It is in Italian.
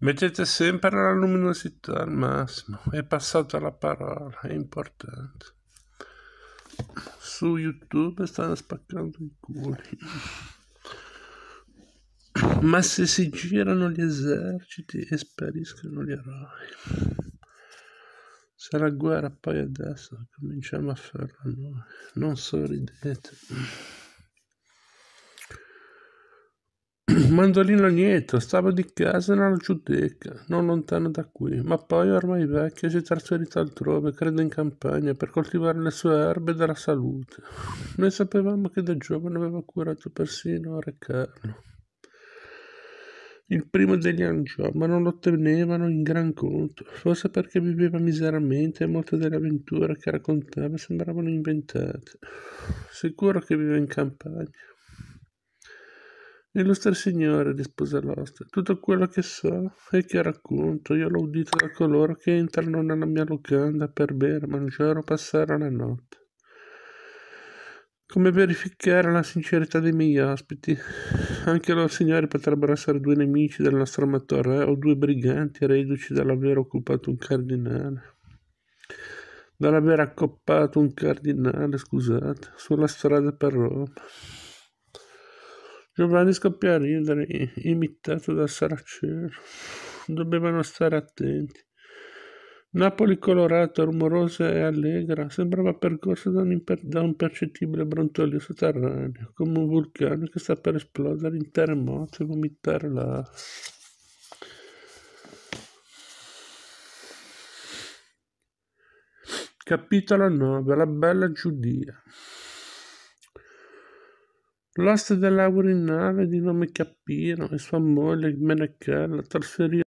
Mettete sempre la luminosità al massimo. È passata la parola, è importante. Su YouTube stanno spaccando i culi. Ma se si girano gli eserciti e spariscono gli eroi. Se la guerra poi adesso cominciamo a farla noi, non sorridete. Mandolino Nieto, stavo di casa nella Giudecca, non lontano da qui, ma poi ormai vecchio si è trasferito altrove, credo in campagna, per coltivare le sue erbe della salute. Noi sapevamo che da giovane aveva curato persino Re Carlo, il primo degli Angio, ma non lo tenevano in gran conto, forse perché viveva miseramente e molte delle avventure che raccontava sembravano inventate. Sicuro che viveva in campagna Illustre signore, rispose l'oste, tutto quello che so e che racconto io l'ho udito da coloro che entrano nella mia locanda per bere, mangiare o passare la notte. Come verificare la sincerità dei miei ospiti? Anche loro signori potrebbero essere due nemici del nostro amato re eh, o due briganti reduci dall'aver occupato un cardinale. Dall'aver accoppato un cardinale, scusate, sulla strada per Roma. Giovanni scoppiò a ridere, imitato dal saraceno. Dovevano stare attenti. Napoli colorata, rumorosa e allegra, sembrava percorsa da un, imper- da un percettibile brontolio sotterraneo, come un vulcano che sta per esplodere in terremoto e vomitare la... Capitolo 9 La bella Giudia L'oste della Quirinale di nome Cappino e sua moglie Menechella trasferirono